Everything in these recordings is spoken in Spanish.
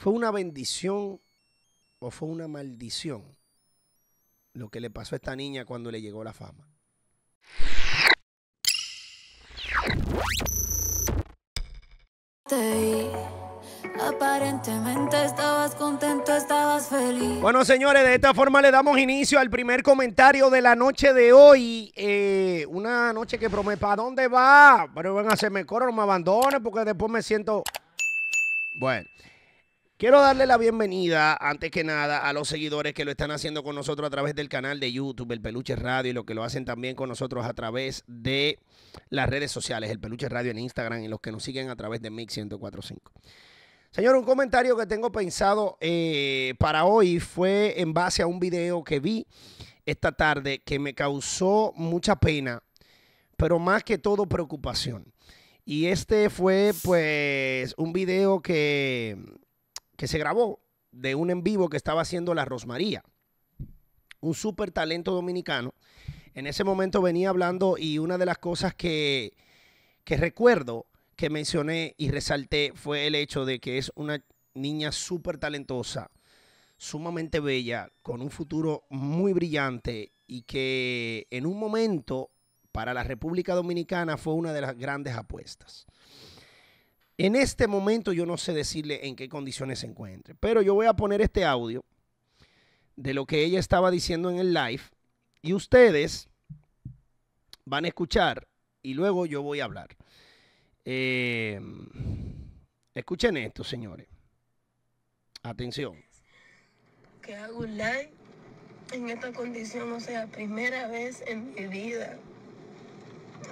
¿Fue una bendición o fue una maldición lo que le pasó a esta niña cuando le llegó la fama? Bueno, señores, de esta forma le damos inicio al primer comentario de la noche de hoy. Eh, una noche que promete, ¿para dónde va? Pero van a hacerme coro, no me abandones porque después me siento... Bueno, Quiero darle la bienvenida, antes que nada, a los seguidores que lo están haciendo con nosotros a través del canal de YouTube, el Peluche Radio, y los que lo hacen también con nosotros a través de las redes sociales, el Peluche Radio en Instagram, y los que nos siguen a través de Mix 1045. Señor, un comentario que tengo pensado eh, para hoy fue en base a un video que vi esta tarde que me causó mucha pena, pero más que todo preocupación. Y este fue pues un video que que se grabó de un en vivo que estaba haciendo la Rosmaría, un súper talento dominicano. En ese momento venía hablando y una de las cosas que, que recuerdo que mencioné y resalté fue el hecho de que es una niña súper talentosa, sumamente bella, con un futuro muy brillante y que en un momento para la República Dominicana fue una de las grandes apuestas. En este momento yo no sé decirle en qué condiciones se encuentre, pero yo voy a poner este audio de lo que ella estaba diciendo en el live y ustedes van a escuchar y luego yo voy a hablar. Em, escuchen esto, señores. Atención. Que hago un live en esta condición, o sea, primera vez en mi vida.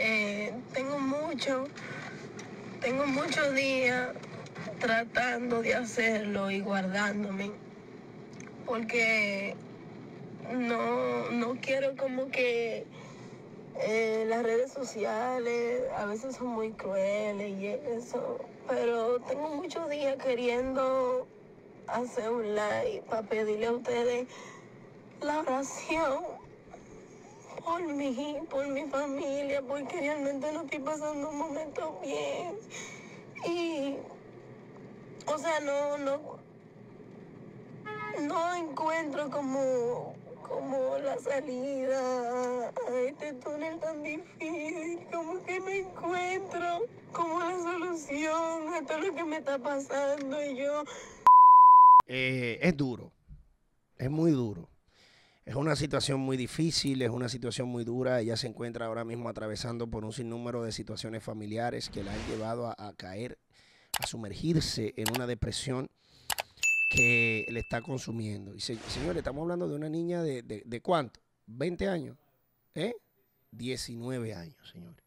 Eh, tengo mucho tengo muchos días tratando de hacerlo y guardándome porque no, quiero como que eh, las redes sociales a veces son muy crueles y eso, pero tengo muchos días queriendo hacer un like para pedirle a ustedes la oración por mí, por mi familia, porque realmente no estoy pasando un momento bien. Y, o sea, no, no, no encuentro como, como la salida a este túnel tan difícil, como que me encuentro como la solución a todo lo que me está pasando y yo... Eh, es duro, es muy duro. Es una situación muy difícil, es una situación muy dura. Ella se encuentra ahora mismo atravesando por un sinnúmero de situaciones familiares que la han llevado a, caer, a sumergirse en una depresión que le está consumiendo. Y señores, estamos hablando de una niña de, cuánto? 20 años. ¿Eh? 19 años, señores.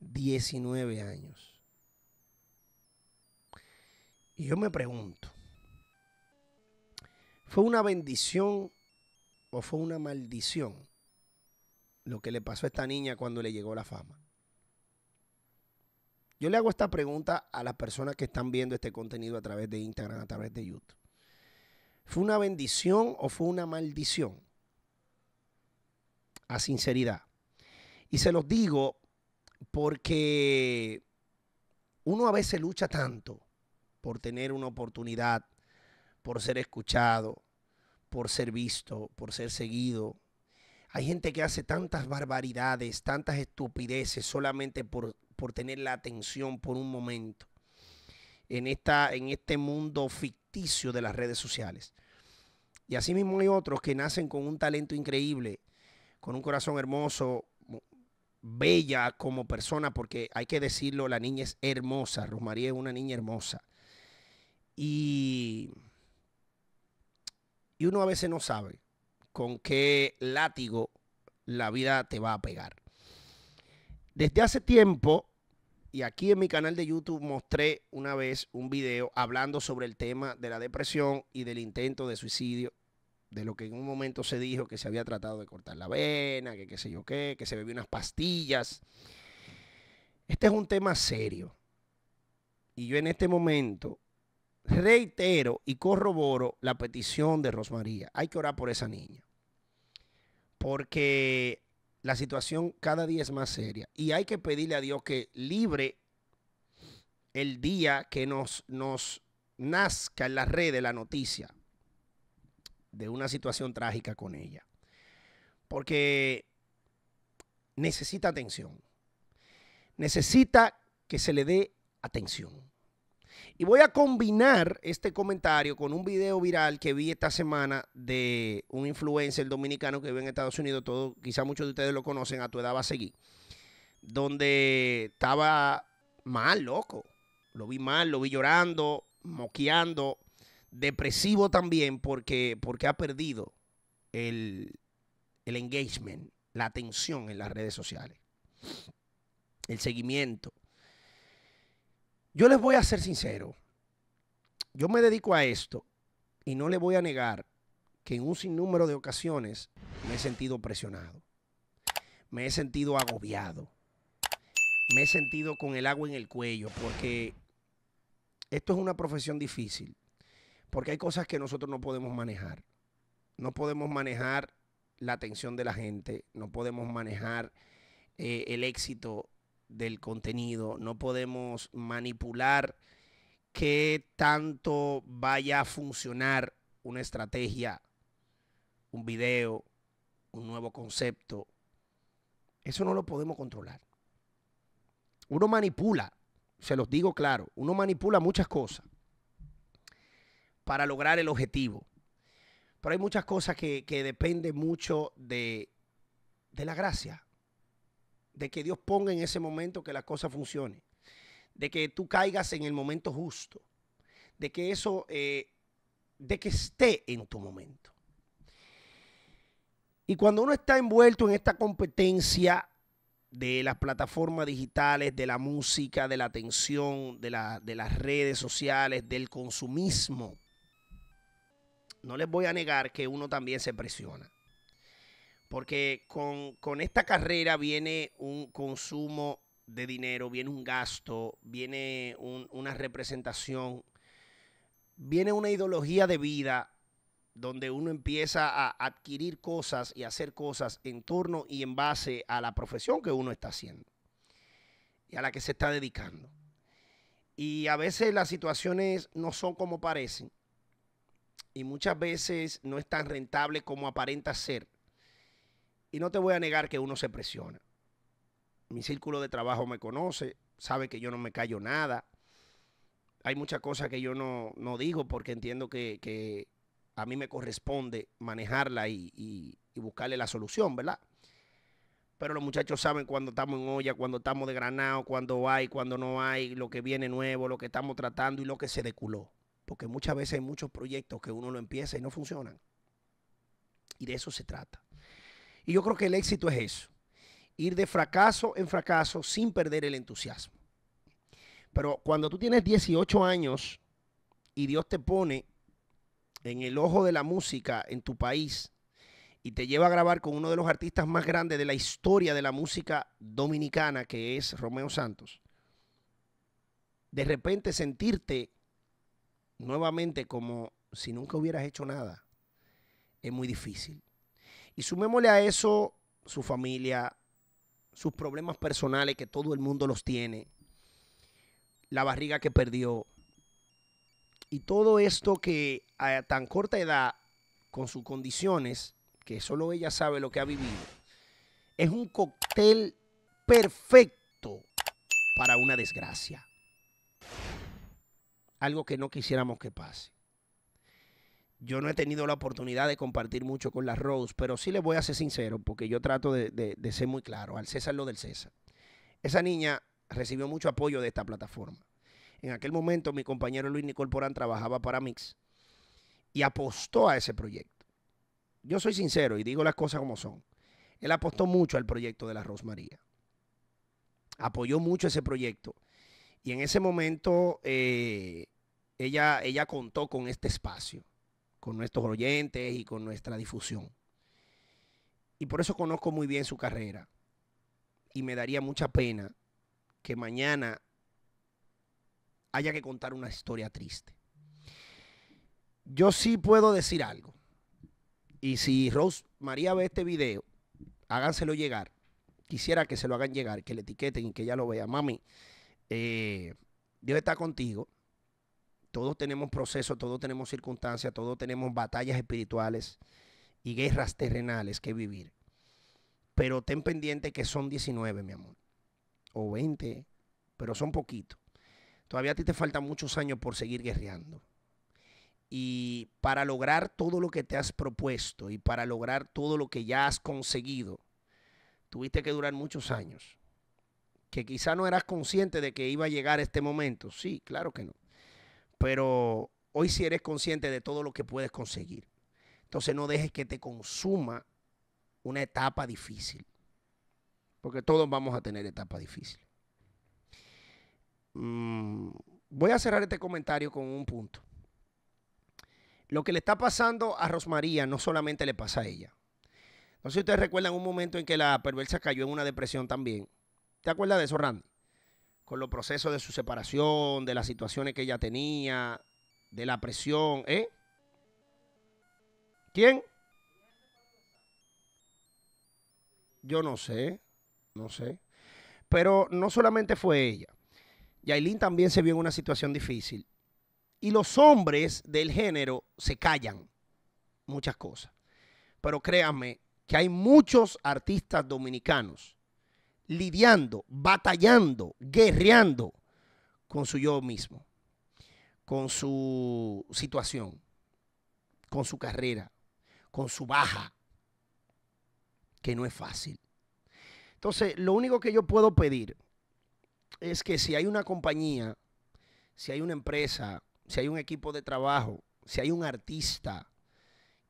19 años. Y yo me pregunto, ¿fue una bendición o fue una maldición lo que le pasó a esta niña cuando le llegó la fama? Yo le hago esta pregunta a las personas que están viendo este contenido a través de Instagram, a través de YouTube. ¿Fue una bendición o fue una maldición? A sinceridad. Y se los digo porque uno a veces lucha tanto por tener una oportunidad, por ser escuchado, por ser visto, por ser seguido. Hay gente que hace tantas barbaridades, tantas estupideces solamente por, por tener la atención por un momento en, esta, en este mundo ficticio de las redes sociales. Y así mismo hay otros que nacen con un talento increíble, con un corazón hermoso, bella como persona, porque hay que decirlo, la niña es hermosa, Rosmaría es una niña hermosa. Y y uno a veces no sabe con qué látigo la vida te va a pegar. Desde hace tiempo, y aquí en mi canal de YouTube mostré una vez un video hablando sobre el tema de la depresión y del intento de suicidio, de lo que en un momento se dijo que se había tratado de cortar la vena, que qué sé yo qué, que se bebió unas pastillas. Este es un tema serio. Y yo en este momento reitero y corroboro la petición de Rosmaría. Hay que orar por esa niña. Porque la situación cada día es más seria. Y hay que pedirle a Dios que libre el día que nos, nos nazca en las redes la noticia de una situación trágica con ella. Porque necesita atención. Necesita que se le dé atención. Y voy a combinar este comentario con un video viral que vi esta semana de un influencer dominicano que vive en Estados Unidos, todo, quizá muchos de ustedes lo conocen, a tu edad va a seguir, donde estaba mal, loco. Lo vi mal, lo vi llorando, moqueando, depresivo también porque, porque ha perdido el, el engagement, la atención en las redes sociales, el seguimiento. Yo les voy a ser sincero. Yo me dedico a esto y no le voy a negar que en un sinnúmero de ocasiones me he sentido presionado. Me he sentido agobiado. Me he sentido con el agua en el cuello porque esto es una profesión difícil. Porque hay cosas que nosotros no podemos manejar. No podemos manejar la atención de la gente, no podemos manejar eh, el éxito del contenido, no podemos manipular qué tanto vaya a funcionar una estrategia, un video, un nuevo concepto. Eso no lo podemos controlar. Uno manipula, se los digo claro, uno manipula muchas cosas para lograr el objetivo. Pero hay muchas cosas que, dependen mucho de la gracia de que Dios ponga en ese momento que la cosa funcione, de que tú caigas en el momento justo, de que eso, eh, de que esté en tu momento. Y cuando uno está envuelto en esta competencia de las plataformas digitales, de la música, de la atención, de las redes sociales, del consumismo, no les voy a negar que uno también se presiona porque con, esta carrera viene un consumo de dinero, viene un gasto, viene una representación, viene una ideología de vida donde uno empieza a adquirir cosas y hacer cosas en torno y en base a la profesión que uno está haciendo y a la que se está dedicando. Y a veces las situaciones no son como parecen y muchas veces no es tan rentable como aparenta ser y no te voy a negar que uno se presiona. Mi círculo de trabajo me conoce, sabe que yo no me callo nada. Hay muchas cosas que yo no, digo porque entiendo que, a mí me corresponde manejarla y, buscarle la solución, ¿verdad? pero los muchachos saben cuando estamos en olla, cuando estamos de granado, cuando hay, cuando no hay, lo que viene nuevo, lo que estamos tratando y lo que se deculó. Porque muchas veces hay muchos proyectos que uno lo empieza y no funcionan. Y de eso se trata. Y yo creo que el éxito es eso, ir de fracaso en fracaso sin perder el entusiasmo. Pero cuando tú tienes 18 años y Dios te pone en el ojo de la música en tu país y te lleva a grabar con uno de los artistas más grandes de la historia de la música dominicana, que es Romeo Santos, de repente sentirte nuevamente como si nunca hubieras hecho nada, es muy difícil. Y sumémosle a eso su familia, sus problemas personales que todo el mundo los tiene, la barriga que perdió y todo esto que a tan corta edad, con sus condiciones, que solo ella sabe lo que ha vivido, es un cóctel perfecto para una desgracia. Algo que no quisiéramos que pase. Yo no he tenido la oportunidad de compartir mucho con la Rose, pero sí le voy a ser sincero, porque yo trato de, ser muy claro, al César lo del César. Esa niña recibió mucho apoyo de esta plataforma. En aquel momento mi compañero Luis Nicol Porán trabajaba para Mix y apostó a ese proyecto. Yo soy sincero y digo las cosas como son. Él apostó mucho al proyecto de la María. Apoyó mucho ese proyecto. Y en ese momento eh, ella, ella contó con este espacio con nuestros oyentes y con nuestra difusión. Y por eso conozco muy bien su carrera. Y me daría mucha pena que mañana haya que contar una historia triste. Yo sí puedo decir algo. Y si Rose María ve este video, háganselo llegar. Quisiera que se lo hagan llegar, que le etiqueten y que ella lo vea. Mami, eh, Dios está contigo. Todos tenemos procesos, todos tenemos circunstancias, todos tenemos batallas espirituales y guerras terrenales que vivir. Pero ten pendiente que son 19, mi amor. O 20, pero son poquitos. Todavía a ti te faltan muchos años por seguir guerreando. Y para lograr todo lo que te has propuesto y para lograr todo lo que ya has conseguido, tuviste que durar muchos años. Que quizá no eras consciente de que iba a llegar este momento. Sí, claro que no pero hoy sí eres consciente de todo lo que puedes conseguir. Entonces no dejes que te consuma una etapa difícil, porque todos vamos a tener etapas difíciles. Mm, voy a cerrar este comentario con un punto. Lo que le está pasando a Rosmaría no solamente le pasa a ella. No sé si ustedes recuerdan un momento en que la perversa cayó en una depresión también. ¿Te acuerdas de eso, Randy? con los procesos de su separación, de las situaciones que ella tenía, de la presión, ¿eh? ¿Quién? Yo no sé, no sé. Pero no solamente fue ella. Yailin también se vio en una situación difícil. Y los hombres del género se callan muchas cosas. Pero créanme que hay muchos artistas dominicanos lidiando, batallando, guerreando con su yo mismo, con su situación, con su carrera, con su baja, que no es fácil. Entonces, lo único que yo puedo pedir es que si hay una compañía, si hay una empresa, si hay un equipo de trabajo, si hay un artista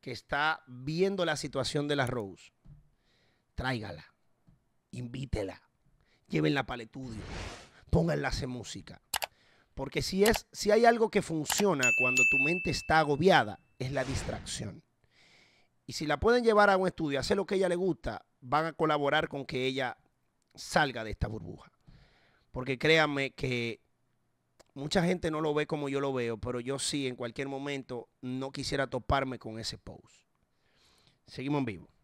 que está viendo la situación de la Rose, tráigala invítela. Llévenla para el estudio. Pónganla a hacer música. Porque si, es, si hay algo que funciona cuando tu mente está agobiada, es la distracción. Y si la pueden llevar a un estudio, hacer lo que ella le gusta, van a colaborar con que ella salga de esta burbuja. Porque créanme que mucha gente no lo ve como yo lo veo, pero yo sí en cualquier momento no quisiera toparme con ese post. Seguimos en vivo.